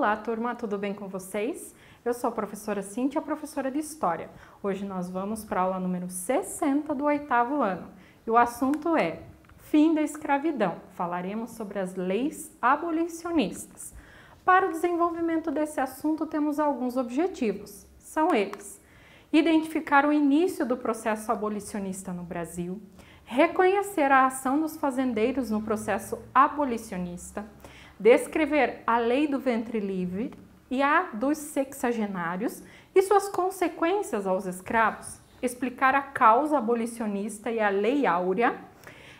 Olá, turma, tudo bem com vocês? Eu sou a professora Cíntia, professora de História. Hoje nós vamos para a aula número 60 do oitavo ano. E o assunto é Fim da escravidão. Falaremos sobre as leis abolicionistas. Para o desenvolvimento desse assunto, temos alguns objetivos. São eles: identificar o início do processo abolicionista no Brasil, reconhecer a ação dos fazendeiros no processo abolicionista, descrever a lei do ventre livre e a dos sexagenários e suas consequências aos escravos, explicar a causa abolicionista e a lei áurea,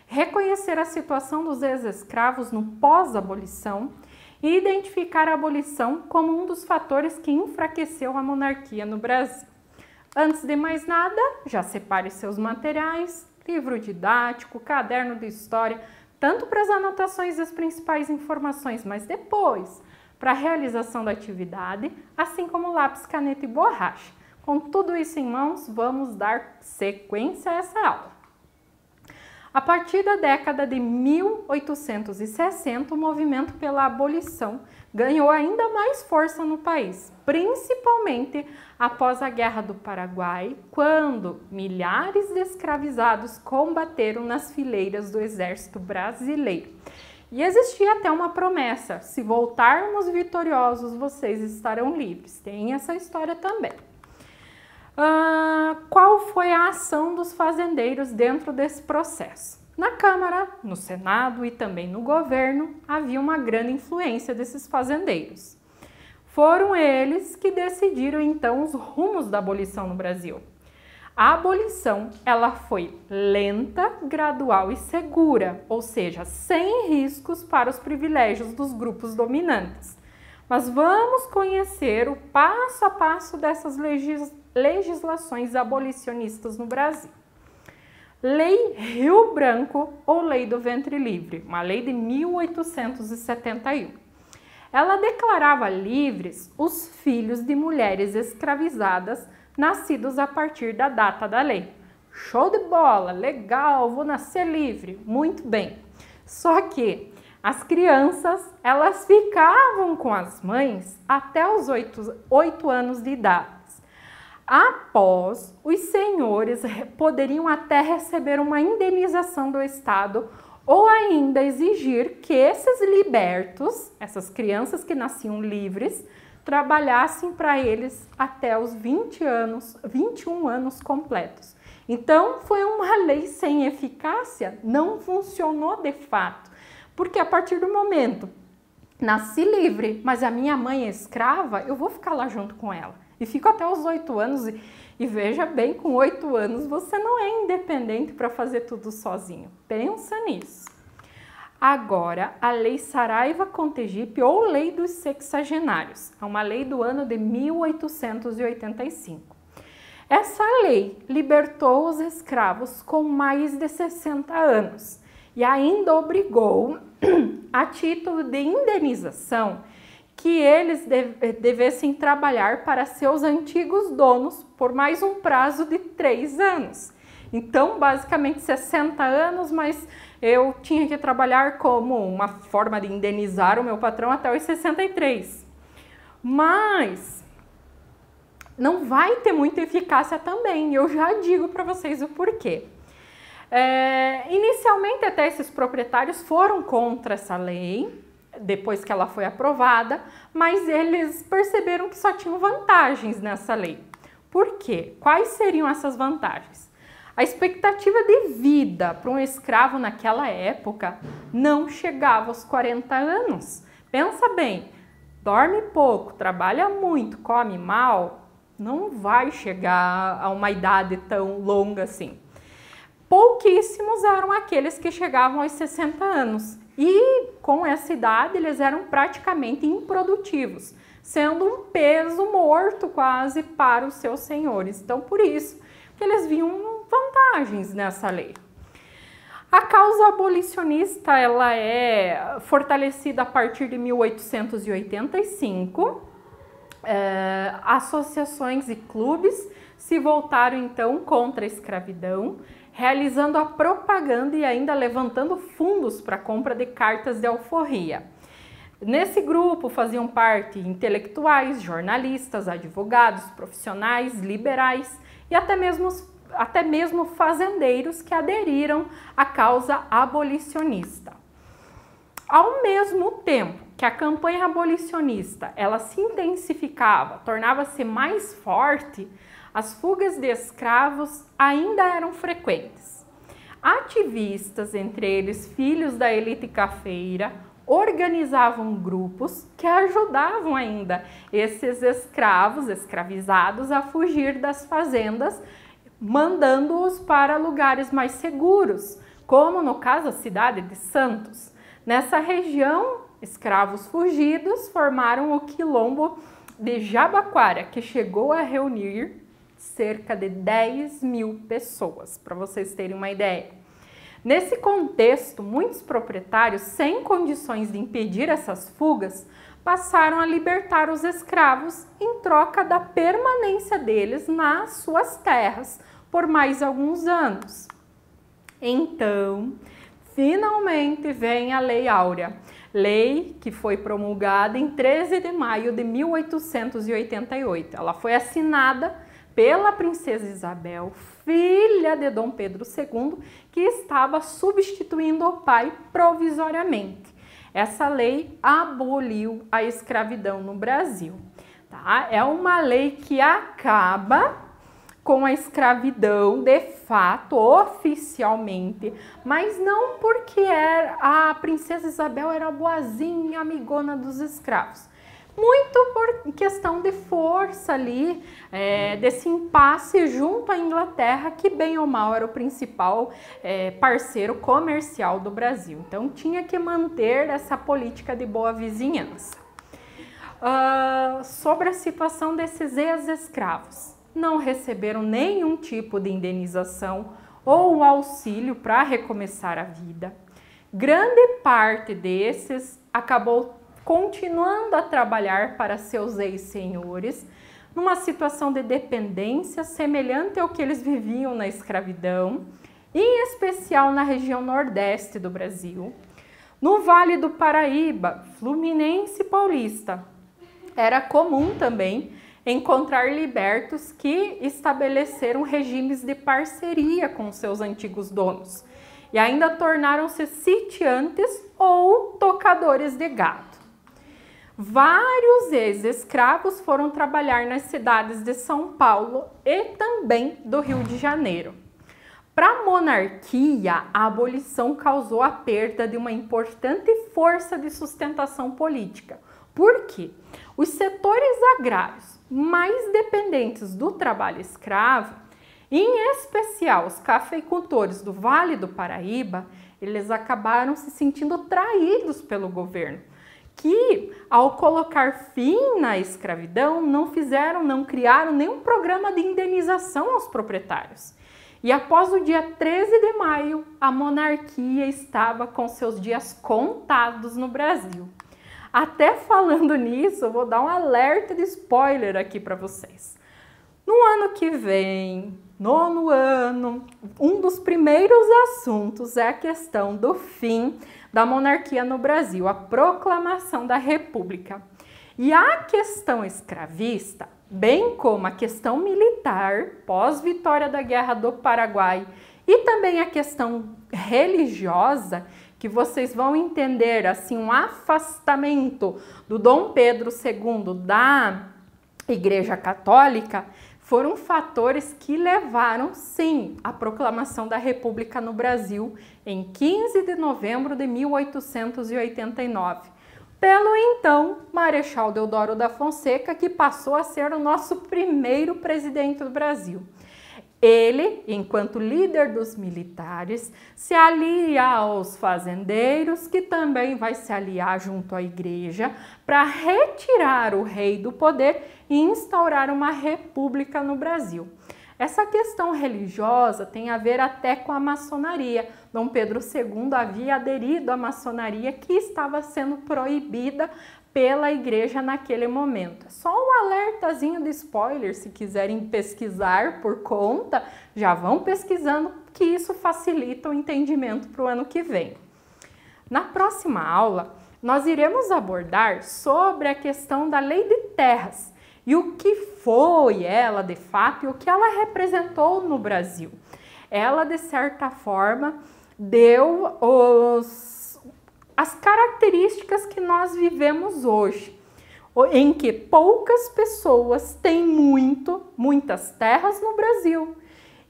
reconhecer a situação dos ex-escravos no pós-abolição e identificar a abolição como um dos fatores que enfraqueceu a monarquia no Brasil. Antes de mais nada, já separe seus materiais, livro didático, caderno de história, tanto para as anotações das principais informações, mas depois para a realização da atividade, assim como lápis, caneta e borracha. Com tudo isso em mãos, vamos dar sequência a essa aula. A partir da década de 1860, o movimento pela abolição ganhou ainda mais força no país, principalmente após a Guerra do Paraguai, quando milhares de escravizados combateram nas fileiras do exército brasileiro. E existia até uma promessa: se voltarmos vitoriosos, vocês estarão livres. Tem essa história também. Ah, qual foi a ação dos fazendeiros dentro desse processo. Na Câmara, no Senado e também no governo havia uma grande influência desses fazendeiros. Foram eles que decidiram então os rumos da abolição no Brasil. A abolição, ela foi lenta, gradual e segura, ou seja, sem riscos para os privilégios dos grupos dominantes. Mas vamos conhecer o passo a passo dessas legis legislações abolicionistas no Brasil. Lei Rio Branco ou Lei do Ventre Livre, uma lei de 1871. Ela declarava livres os filhos de mulheres escravizadas nascidos a partir da data da lei. Show de bola, legal, vou nascer livre, muito bem. Só que as crianças, elas ficavam com as mães até os oito anos de idade. Após, os senhores poderiam até receber uma indenização do Estado ou ainda exigir que esses libertos, essas crianças que nasciam livres, trabalhassem para eles até os 20 anos, 21 anos completos. Então, foi uma lei sem eficácia, não funcionou de fato, porque a partir do momento nasci livre, mas a minha mãe é escrava, eu vou ficar lá junto com ela e fico até os oito anos. E, e veja bem, com oito anos você não é independente para fazer tudo sozinho. Pensa nisso. Agora, a Lei Saraiva Contegipe ou Lei dos Sexagenários, é uma lei do ano de 1885. Essa lei libertou os escravos com mais de 60 anos e ainda obrigou, a título de indenização, que eles devessem trabalhar para seus antigos donos por mais um prazo de três anos. Então, basicamente 60 anos, mas eu tinha que trabalhar como uma forma de indenizar o meu patrão até os 63. Mas não vai ter muita eficácia também, eu já digo para vocês o porquê. É, inicialmente, até esses proprietários foram contra essa lei, depois que ela foi aprovada, mas eles perceberam que só tinham vantagens nessa lei. Por quê? Quais seriam essas vantagens? A expectativa de vida para um escravo naquela época não chegava aos 40 anos. Pensa bem, dorme pouco, trabalha muito, come mal, não vai chegar a uma idade tão longa assim. Pouquíssimos eram aqueles que chegavam aos 60 anos. E com essa idade eles eram praticamente improdutivos, sendo um peso morto quase para os seus senhores. Então por isso que eles viam vantagens nessa lei. A causa abolicionista ela é fortalecida a partir de 1885. É, eh, associações e clubes se voltaram então contra a escravidão, realizando a propaganda e ainda levantando fundos para a compra de cartas de alforria. Nesse grupo faziam parte intelectuais, jornalistas, advogados, profissionais, liberais e até mesmo, até mesmo fazendeiros que aderiram à causa abolicionista. Ao mesmo tempo que a campanha abolicionista ela se intensificava, tornava-se mais forte, as fugas de escravos ainda eram frequentes. Ativistas, entre eles filhos da elite cafeira, organizavam grupos que ajudavam ainda esses escravos, escravizados, a fugir das fazendas, mandando-os para lugares mais seguros, como no caso a cidade de Santos. Nessa região, escravos fugidos formaram o quilombo de Jabaquara, que chegou a reunir cerca de 10 mil pessoas, para vocês terem uma ideia. Nesse contexto, muitos proprietários, sem condições de impedir essas fugas, passaram a libertar os escravos em troca da permanência deles nas suas terras por mais alguns anos. Então, finalmente vem a Lei Áurea, lei que foi promulgada em 13 de maio de 1888. Ela foi assinada pela princesa Isabel, filha de Dom Pedro II, que estava substituindo o pai provisoriamente. Essa lei aboliu a escravidão no Brasil. Tá? É uma lei que acaba com a escravidão de fato, oficialmente, mas não porque era, a princesa Isabel era boazinha, amigona dos escravos. Muito questão de força ali, é, desse impasse junto à Inglaterra, que bem ou mal era o principal é, parceiro comercial do Brasil. Então tinha que manter essa política de boa vizinhança. Uh, sobre a situação desses ex-escravos, não receberam nenhum tipo de indenização ou auxílio para recomeçar a vida. Grande parte desses acabou continuando a trabalhar para seus ex-senhores, numa situação de dependência semelhante ao que eles viviam na escravidão, em especial na região nordeste do Brasil, no Vale do Paraíba, Fluminense e Paulista. Era comum também encontrar libertos que estabeleceram regimes de parceria com seus antigos donos e ainda tornaram-se sitiantes ou tocadores de gado vários ex-escravos foram trabalhar nas cidades de São Paulo e também do Rio de Janeiro. Para a monarquia, a abolição causou a perda de uma importante força de sustentação política. Por quê? Os setores agrários mais dependentes do trabalho escravo, em especial os cafeicultores do Vale do Paraíba, eles acabaram se sentindo traídos pelo governo que, ao colocar fim na escravidão, não fizeram, não criaram nenhum programa de indenização aos proprietários. E após o dia 13 de maio, a monarquia estava com seus dias contados no Brasil. Até falando nisso, eu vou dar um alerta de spoiler aqui para vocês. No ano que vem, nono ano, um dos primeiros assuntos é a questão do fim da monarquia no Brasil, a proclamação da República. E a questão escravista, bem como a questão militar pós-vitória da Guerra do Paraguai e também a questão religiosa, que vocês vão entender assim um afastamento do Dom Pedro II da Igreja Católica, foram fatores que levaram, sim, à proclamação da República no Brasil em 15 de novembro de 1889, pelo então Marechal Deodoro da Fonseca, que passou a ser o nosso primeiro presidente do Brasil. Ele, enquanto líder dos militares, se alia aos fazendeiros, que também vai se aliar junto à igreja, para retirar o rei do poder e instaurar uma república no Brasil. Essa questão religiosa tem a ver até com a maçonaria. Dom Pedro II havia aderido à maçonaria que estava sendo proibida pela igreja naquele momento. Só um alertazinho de spoiler, se quiserem pesquisar por conta, já vão pesquisando que isso facilita o entendimento para o ano que vem. Na próxima aula, nós iremos abordar sobre a questão da lei de terras e o que foi ela de fato e o que ela representou no Brasil. Ela, de certa forma, deu os as características que nós vivemos hoje, em que poucas pessoas têm muito, muitas terras no Brasil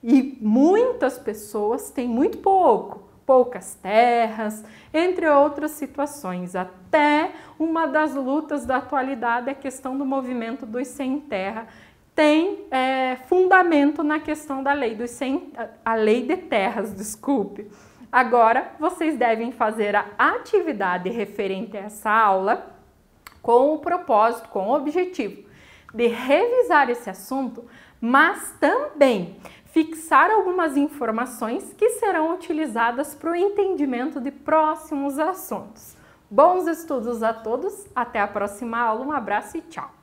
e muitas pessoas têm muito pouco, poucas terras, entre outras situações. Até uma das lutas da atualidade é a questão do movimento dos sem terra. Tem é, fundamento na questão da lei dos sem, a lei de terras, desculpe. Agora, vocês devem fazer a atividade referente a essa aula com o propósito, com o objetivo de revisar esse assunto, mas também fixar algumas informações que serão utilizadas para o entendimento de próximos assuntos. Bons estudos a todos, até a próxima aula, um abraço e tchau!